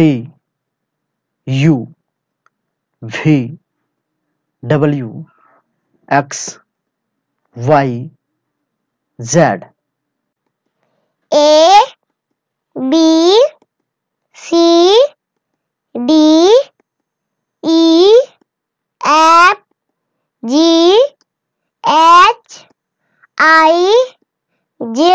T U V W X Y Z A B C D E F G H I J